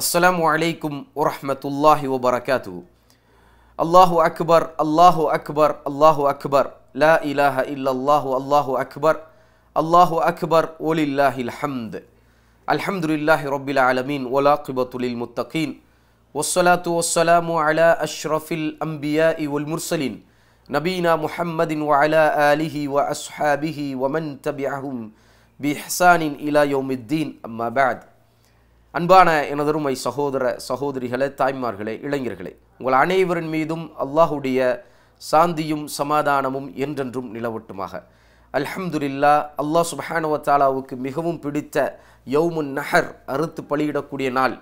അസ്സലാമു അലൈക്കും വറഹമത്തല്ലാഹി വബർക്കാത്തു അള്ളാഹു അക്ബർ അള്ളാഹു അക്ബർ അള്ളാഹു അക്ബർ ലാ ഇലാഹ ഇല്ലല്ലാഹു അള്ളാഹു അക്ബർ അള്ളാഹു അക്ബർ ഒലില്ലാഹിൽ ഹംദ് അൽഹംദുലില്ലാഹി റബ്ബിൽ ആലമീൻ വലാഖിബത്തുലിൽ മുത്തഖീൻ വസ്സലാത്തു വസ്സലാമു അലാ അഷ്റഫിൽ അംബിയാഇ വൽ മുർസലീൻ നബീന മുഹമ്മദിൻ വഅലാ ആലിഹി വഅസ്ഹാബിഹി വമൻ തബിഅഹും ബിഹ്സാനിൻ ഇലാ യൗമിദ്ദീൻ അമ്മാ ബഅദ് அன்பான எனதருமை சகோதர சகோதரிகளே தாய்மார்களே இளைஞர்களே உங்கள் அனைவரின் மீதும் அல்லாஹுடைய சாந்தியும் சமாதானமும் என்றென்றும் நிலவட்டுமாக அல்ஹம்துலில்லா அல்லாஹ் சுபஹானுவத்தாலாவுக்கு மிகவும் பிடித்த யவுமுன் நஹர் அறுத்து பலியிடக்கூடிய நாள்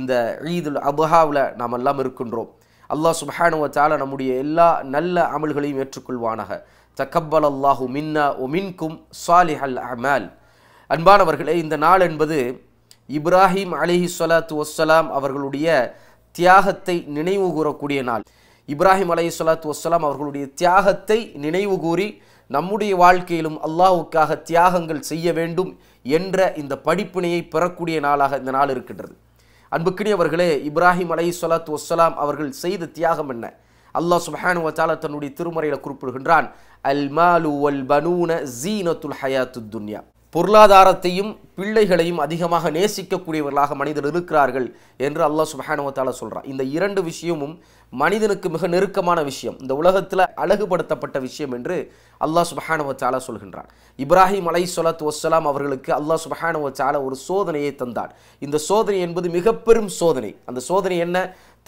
இந்த ஈதுல் அபஹாவில் நாம் எல்லாம் இருக்கின்றோம் அல்லாஹ் சுபஹானுவத்தாலா நம்முடைய எல்லா நல்ல அமல்களையும் ஏற்றுக்கொள்வானாக தக்கப்பல் அல்லாஹு மின்னா ஒ மின்கும் சாலிஹல் அமால் அன்பானவர்களே இந்த நாள் என்பது இப்ராஹிம் அலிஹி சொலாத்து வசலாம் அவர்களுடைய தியாகத்தை நினைவு கூறக்கூடிய நாள் இப்ராஹிம் அலி சொலாத்து வசலாம் அவர்களுடைய தியாகத்தை நினைவு கூறி நம்முடைய வாழ்க்கையிலும் அல்லாஹுக்காக தியாகங்கள் செய்ய வேண்டும் என்ற இந்த படிப்பினையை பெறக்கூடிய நாளாக இந்த நாள் இருக்கின்றது அன்புக்கினி அவர்களே இப்ராஹிம் அலை சொலாத்து வசலாம் அவர்கள் செய்த தியாகம் என்ன அல்லாஹ் சுபஹானு வச்சால தன்னுடைய திருமறையில் குறிப்பிடுகின்றான் அல் மாலு அல் பனூன ஜீனத்துல் ஹயாத்து துன்யா பொருளாதாரத்தையும் பிள்ளைகளையும் அதிகமாக நேசிக்கக்கூடியவர்களாக மனிதர் இருக்கிறார்கள் என்று அல்லாஹ் சுபஹானுவத்தால் சொல்கிறான் இந்த இரண்டு விஷயமும் மனிதனுக்கு மிக நெருக்கமான விஷயம் இந்த உலகத்தில் அழகுபடுத்தப்பட்ட விஷயம் என்று அல்லாஹ் சுபஹானுவத்தால் சொல்கின்றான் இப்ராஹிம் அலை சொலாத் வசலாம் அவர்களுக்கு அல்லாஹ் சுபஹானுவத்தால் ஒரு சோதனையை தந்தான் இந்த சோதனை என்பது மிக பெரும் சோதனை அந்த சோதனை என்ன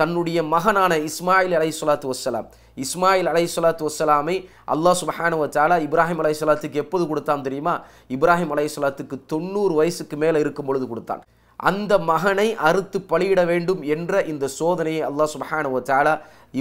தன்னுடைய மகனான இஸ்மாயில் அலை சொலாத்து வசலாம் இஸ்மாயில் அலை சொலாத்து வசலாமை அல்லாஹ் சுபஹானு வச்சாலா இப்ராஹிம் அலை சொலாத்துக்கு எப்போது கொடுத்தான் தெரியுமா இப்ராஹிம் அலை சொலாத்துக்கு தொண்ணூறு வயசுக்கு மேலே இருக்கும் பொழுது கொடுத்தான் அந்த மகனை அறுத்து பலியிட வேண்டும் என்ற இந்த சோதனையை அல்லாஹ் சுபஹானு வச்சாலா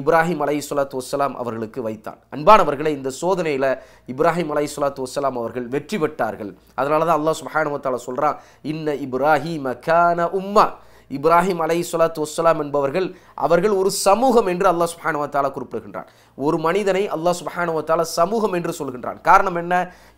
இப்ராஹிம் அலை சொலாத்து வசலாம் அவர்களுக்கு வைத்தான் அன்பானவர்களை இந்த சோதனையில் இப்ராஹிம் அலை சொலாத்து வசலாம் அவர்கள் வெற்றி பெற்றார்கள் அதனால தான் அல்லாஹ் சுபஹானு வத்தாலா சொல்கிறான் இன்ன இப்ராஹிம் கான உம்மா இப்ராஹிம் அலை சொலாத்து வசலாம் என்பவர்கள் அவர்கள் ஒரு சமூகம் என்று அல்லாஹ் சுபானுவத்தாலா குறிப்பிடுகின்றான் ஒரு மனிதனை அல்லாஹ் சுபானுவத்தாலா சமூகம் என்று சொல்கின்றான் காரணம் என்ன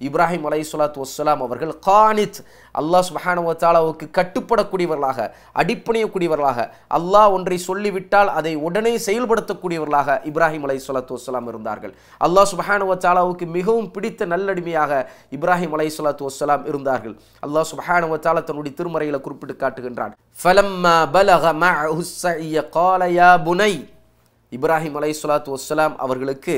இப்ராஹிம் அலை சொலாத்து வசலாம் அவர்கள் கானித் அல்லாஹ் சுபஹானுவத்தாலாவுக்கு கட்டுப்படக்கூடியவர்களாக அடிப்பணியக்கூடியவர்களாக அல்லாஹ் ஒன்றை சொல்லிவிட்டால் அதை உடனே செயல்படுத்தக்கூடியவர்களாக இப்ராஹிம் அலை சொலத்து வசலாம் இருந்தார்கள் அல்லாஹ் சுபஹானுவத்தாலாவுக்கு மிகவும் பிடித்த நல்லடிமையாக இப்ராஹிம் அலை சொலத்து வசலாம் இருந்தார்கள் அல்லாஹ் சுபஹானுவத்தாலா தன்னுடைய திருமறையில் குறிப்பிட்டு காட்டுகின்றான் இப்ராஹிம் அலை சொலாத்து வசலாம் அவர்களுக்கு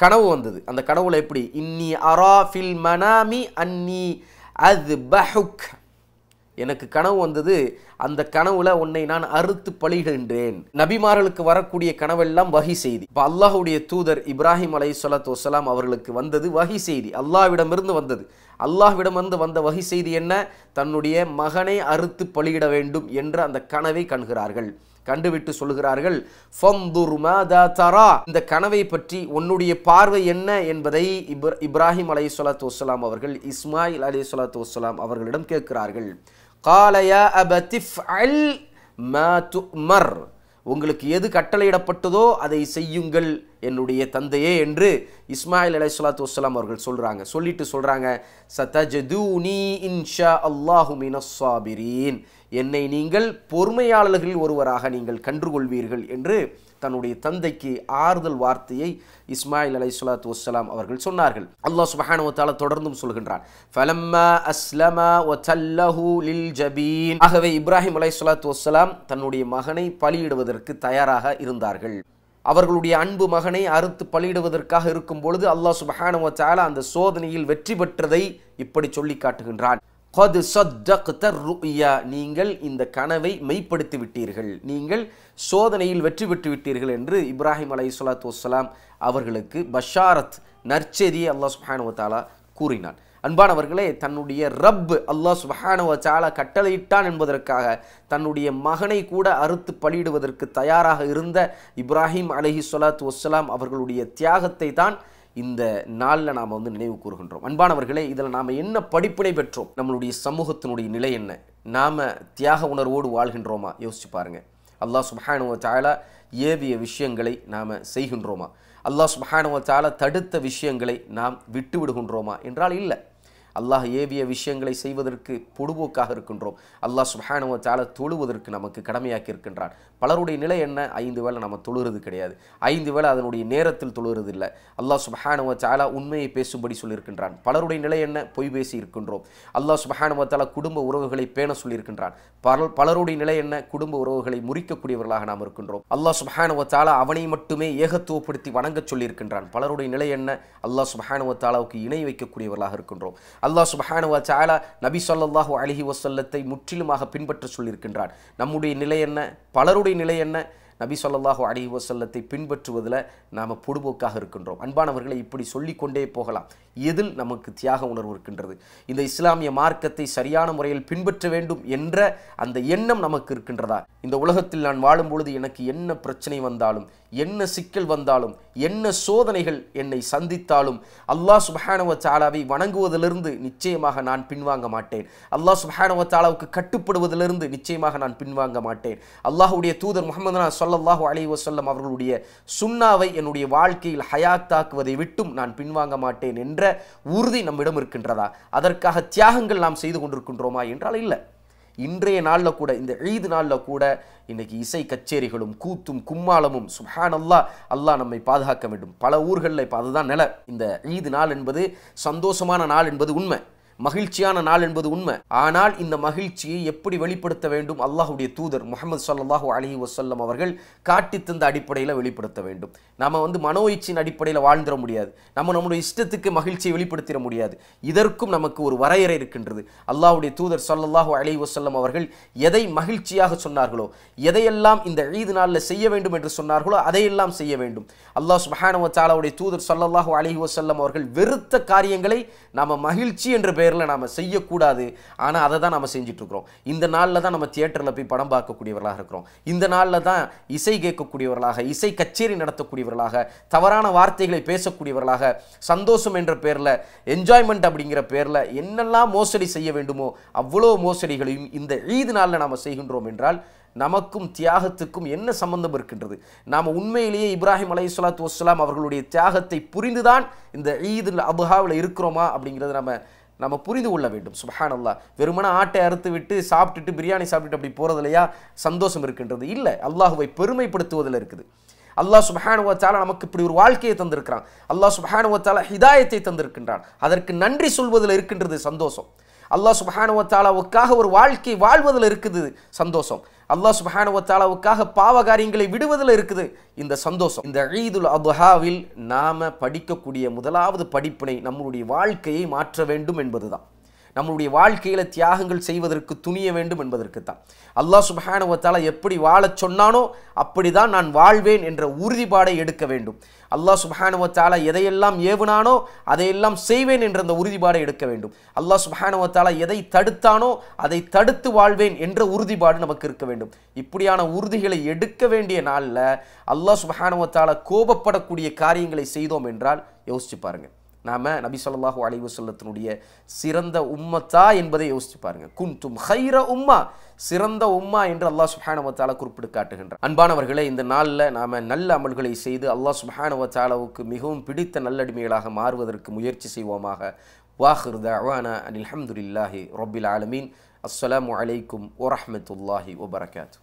கனவு வந்தது அந்த கனவுல எப்படி இன்னி அரா ஃபில் மனாமி அன்னி அது பஹுக் எனக்கு கனவு வந்தது அந்த கனவுல உன்னை நான் அறுத்து பழிகின்றேன் நபிமார்களுக்கு வரக்கூடிய கனவெல்லாம் வகி செய்தி இப்போ அல்லாஹுடைய தூதர் இப்ராஹிம் அலை சொலத்து வசலாம் அவர்களுக்கு வந்தது வகி செய்தி அல்லாஹ்விடமிருந்து வந்தது அல்லாஹ்விடமிருந்து வந்த வகி செய்தி என்ன தன்னுடைய மகனை அறுத்து பழியிட வேண்டும் என்று அந்த கனவை கண்கிறார்கள் கண்டுவிட்டு சொல்லுகிறார்கள் இந்த கனவை பற்றி உன்னுடைய பார்வை என்ன என்பதை இப்ராஹிம் அலை சொலாத்து வலாம் அவர்கள் இஸ்மாயில் அலி சொலாத்து வலாம் அவர்களிடம் கேட்கிறார்கள் காலயா அபதிஃப் அல் உங்களுக்கு எது கட்டளையிடப்பட்டதோ அதை செய்யுங்கள் என்னுடைய தந்தையே என்று இஸ்மாயில் அலை சொல்லாத்து வசலாம் அவர்கள் சொல்கிறாங்க சொல்லிட்டு சொல்கிறாங்க சதஜதூனி இன்ஷா என்னை நீங்கள் பொறுமையாளர்களில் ஒருவராக நீங்கள் கண்டுகொள்வீர்கள் என்று தன்னுடைய தந்தைக்கு ஆறுதல் வார்த்தையை இஸ்மாயில் அலை சொல்லாத்து வசலாம் அவர்கள் சொன்னார்கள் அல்லாஹ் சுபஹானுவத்தால தொடர்ந்தும் சொல்கின்றான் லில் ஜபீன் ஆகவே இப்ராஹிம் அலை சொல்லாத்து வசலாம் தன்னுடைய மகனை பலியிடுவதற்கு தயாராக இருந்தார்கள் அவர்களுடைய அன்பு மகனை அறுத்து பலியிடுவதற்காக இருக்கும் பொழுது அல்லாஹ் சுபஹானவ சாலா அந்த சோதனையில் வெற்றி பெற்றதை இப்படி சொல்லி காட்டுகின்றான் கொது ருயா நீங்கள் இந்த கனவை மெய்ப்படுத்தி விட்டீர்கள் நீங்கள் சோதனையில் வெற்றி பெற்று விட்டீர்கள் என்று இப்ராஹிம் அலை சொல்லாத்து வலாம் அவர்களுக்கு பஷாரத் நற்செய்தியை அல்லாஹ் சுஹானுவத்தாலா கூறினான் அன்பானவர்களே தன்னுடைய ரப் அல்லாஹ் சுபஹானுவச்சால கட்டளையிட்டான் என்பதற்காக தன்னுடைய மகனை கூட அறுத்து பலியிடுவதற்கு தயாராக இருந்த இப்ராஹிம் அலஹி சொலாத் வசலாம் அவர்களுடைய தியாகத்தை தான் இந்த நாளில் நாம் வந்து நினைவு கூறுகின்றோம் அன்பானவர்களே இதில் நாம் என்ன படிப்பினை பெற்றோம் நம்மளுடைய சமூகத்தினுடைய நிலை என்ன நாம் தியாக உணர்வோடு வாழ்கின்றோமா யோசிச்சு பாருங்கள் அல்லாஹ் சுபஹானுவ தாலா ஏவிய விஷயங்களை நாம் செய்கின்றோமா அல்லாஹ் சுபஹானுவ தாலா தடுத்த விஷயங்களை நாம் விட்டு விடுகின்றோமா என்றால் இல்லை அல்லாஹ் ஏவிய விஷயங்களை செய்வதற்கு பொடுபோக்காக இருக்கின்றோம் அல்லாஹ் சுஹானவ தால தொழுவதற்கு நமக்கு கடமையாக்கி இருக்கின்றான் பலருடைய நிலை என்ன ஐந்து வேளை நம்ம தொழுகிறது கிடையாது ஐந்து வேளை அதனுடைய நேரத்தில் தொழுகிறது இல்லை அல்லாஹ் சுபஹானுவ சாலா உண்மையை பேசும்படி சொல்லியிருக்கின்றான் பலருடைய நிலை என்ன பொய் பேசி இருக்கின்றோம் அல்லாஹ் சுபஹானுவ தாலா குடும்ப உறவுகளை பேண சொல்லியிருக்கின்றான் பல பலருடைய நிலை என்ன குடும்ப உறவுகளை முறிக்கக்கூடியவர்களாக நாம் இருக்கின்றோம் அல்லாஹ் சுபஹானுவ தாலா அவனை மட்டுமே ஏகத்துவப்படுத்தி வணங்க சொல்லியிருக்கின்றான் பலருடைய நிலை என்ன அல்லாஹ் சுபஹானுவ தாலாவுக்கு இணை வைக்கக்கூடியவர்களாக இருக்கின்றோம் அல்லாஹ் சுபஹானுவா சாலா நபி சொல்லல்லாஹு அலஹி வசல்லத்தை முற்றிலுமாக பின்பற்ற சொல்லியிருக்கின்றான் நம்முடைய நிலை என்ன பலருடைய நிலை என்ன நபி சொல்லாஹு அலி வசல்லத்தை பின்பற்றுவதில் நாம் பொடுபோக்காக இருக்கின்றோம் அன்பானவர்களை இப்படி சொல்லிக்கொண்டே போகலாம் எதில் நமக்கு தியாக உணர்வு இருக்கின்றது இந்த இஸ்லாமிய மார்க்கத்தை சரியான முறையில் பின்பற்ற வேண்டும் என்ற அந்த எண்ணம் நமக்கு இருக்கின்றதா இந்த உலகத்தில் நான் வாழும் பொழுது எனக்கு என்ன பிரச்சனை வந்தாலும் என்ன சிக்கல் வந்தாலும் என்ன சோதனைகள் என்னை சந்தித்தாலும் அல்லாஹ் சுபஹானவ சாலாவை வணங்குவதிலிருந்து நிச்சயமாக நான் பின்வாங்க மாட்டேன் அல்லாஹ் சுபஹானவ சாலாவுக்கு கட்டுப்படுவதிலிருந்து நிச்சயமாக நான் பின்வாங்க மாட்டேன் அல்லாஹுடைய தூதர் நான் சொல்லல்லாஹு அலி வசல்லம் அவர்களுடைய சுண்ணாவை என்னுடைய வாழ்க்கையில் ஹயாத்தாக்குவதை விட்டும் நான் பின்வாங்க மாட்டேன் என்ற என்ற உறுதி நம்மிடம் இருக்கின்றதா அதற்காக தியாகங்கள் நாம் செய்து கொண்டிருக்கின்றோமா என்றால் இல்லை இன்றைய நாளில் கூட இந்த ஈது நாளில் கூட இன்றைக்கி இசை கச்சேரிகளும் கூத்தும் கும்மாளமும் சுஹான் அல்லா அல்லாஹ் நம்மை பாதுகாக்க வேண்டும் பல ஊர்களில் இப்போ அதுதான் நிலை இந்த ஈது நாள் என்பது சந்தோஷமான நாள் என்பது உண்மை மகிழ்ச்சியான நாள் என்பது உண்மை ஆனால் இந்த மகிழ்ச்சியை எப்படி வெளிப்படுத்த வேண்டும் அல்லாஹுடைய தூதர் முகமது சல்லாஹூ அலி வசல்லம் அவர்கள் காட்டி தந்த அடிப்படையில் வெளிப்படுத்த வேண்டும் நம்ம வந்து மனோ இச்சின் அடிப்படையில் வாழ்ந்துட முடியாது நம்ம நம்முடைய இஷ்டத்துக்கு மகிழ்ச்சியை வெளிப்படுத்திட முடியாது இதற்கும் நமக்கு ஒரு வரையறை இருக்கின்றது அல்லாஹுடைய தூதர் சல்லாஹூ அலி வசல்லம் அவர்கள் எதை மகிழ்ச்சியாக சொன்னார்களோ எதையெல்லாம் இந்த ஈது நாளில் செய்ய வேண்டும் என்று சொன்னார்களோ அதையெல்லாம் செய்ய வேண்டும் அல்லாஹ் சுபஹானுவ தாலாவுடைய தூதர் சல்லாஹூ அலி வசல்லம் அவர்கள் வெறுத்த காரியங்களை நாம் மகிழ்ச்சி என்று பேரில் நாம் செய்யக்கூடாது ஆனால் அதை தான் நம்ம செஞ்சிட்ருக்குறோம் இந்த நாளில் தான் நம்ம தியேட்டரில் போய் படம் பார்க்கக்கூடியவர்களாக இருக்கிறோம் இந்த நாளில் தான் இசை கேட்கக்கூடியவர்களாக இசை கச்சேரி நடத்தக்கூடியவர்களாக தவறான வார்த்தைகளை பேசக்கூடியவர்களாக சந்தோஷம் என்ற பேரில் என்ஜாய்மெண்ட் அப்படிங்கிற பேரில் என்னெல்லாம் மோசடி செய்ய வேண்டுமோ அவ்வளோ மோசடிகளையும் இந்த ஈது நாளில் நாம் செய்கின்றோம் என்றால் நமக்கும் தியாகத்துக்கும் என்ன சம்பந்தம் இருக்கின்றது நாம் உண்மையிலேயே இப்ராஹிம் அலை சொல்லாத்து வஸ்லாம் அவர்களுடைய தியாகத்தை புரிந்துதான் இந்த ஈது அபுஹாவில் இருக்கிறோமா அப்படிங்கிறது நம்ம நம்ம புரிந்து கொள்ள வேண்டும் சுபஹான் அல்லா வெறுமன ஆட்டை அறுத்து விட்டு சாப்பிட்டுட்டு பிரியாணி சாப்பிட்டுட்டு அப்படி போகிறது இல்லையா சந்தோஷம் இருக்கின்றது இல்லை அல்லாஹுவை பெருமைப்படுத்துவதில் இருக்குது அல்லாஹ் சுபஹானுவத்தாலா நமக்கு இப்படி ஒரு வாழ்க்கையை தந்திருக்கிறான் அல்லாஹ் சுபஹானுவத்தாலா ஹிதாயத்தை தந்திருக்கின்றான் அதற்கு நன்றி சொல்வதில் இருக்கின்றது சந்தோஷம் அல்லாஹ் சுபஹானுவத்தாலாவுக்காக ஒரு வாழ்க்கை வாழ்வதில் இருக்குது சந்தோஷம் அல்லாஹ் சுபஹானுவத்தாலாவுக்காக பாவ காரியங்களை விடுவதில் இருக்குது இந்த சந்தோஷம் இந்த ஈதுல் அபுஹாவில் நாம் படிக்கக்கூடிய முதலாவது படிப்பினை நம்மளுடைய வாழ்க்கையை மாற்ற வேண்டும் என்பதுதான் நம்மளுடைய வாழ்க்கையில் தியாகங்கள் செய்வதற்கு துணிய வேண்டும் என்பதற்கு தான் அல்லாஹ் சுபஹானுவத்தால் எப்படி வாழச் சொன்னானோ அப்படி தான் நான் வாழ்வேன் என்ற உறுதிப்பாடை எடுக்க வேண்டும் அல்லாஹ் சுபஹானுவத்தால் எதையெல்லாம் ஏவுனானோ அதையெல்லாம் செய்வேன் என்ற அந்த உறுதிப்பாடை எடுக்க வேண்டும் அல்லாஹ் சுபஹானுவத்தால் எதை தடுத்தானோ அதை தடுத்து வாழ்வேன் என்ற உறுதிப்பாடு நமக்கு இருக்க வேண்டும் இப்படியான உறுதிகளை எடுக்க வேண்டிய நாளில் அல்லாஹ் சுபஹானுவத்தால் கோபப்படக்கூடிய காரியங்களை செய்தோம் என்றால் யோசிச்சு பாருங்கள் நாம நபி சொல்லாஹு அலைவு செல்லத்தினுடைய சிறந்த உம்மத்தா என்பதை யோசித்து பாருங்க குன்தும் ஹைர உம்மா சிறந்த உம்மா என்று அல்லாஹ் சுஹானவத்தால குறிப்பிட்டு காட்டுகின்றார் அன்பானவர்களே இந்த நாளில் நாம நல்ல அமல்களை செய்து அல்லாஹ் சுஹானவத்தாலாவுக்கு மிகவும் பிடித்த நல்லடிமைகளாக மாறுவதற்கு முயற்சி செய்வோமாக வாஹிருத அவானா அனில் அஹமதுல்லாஹி ரொபில் ஆலமீன் அஸ்லாம் வலைக்கும் வரமத்துல்லாஹி ஒபரகாத்து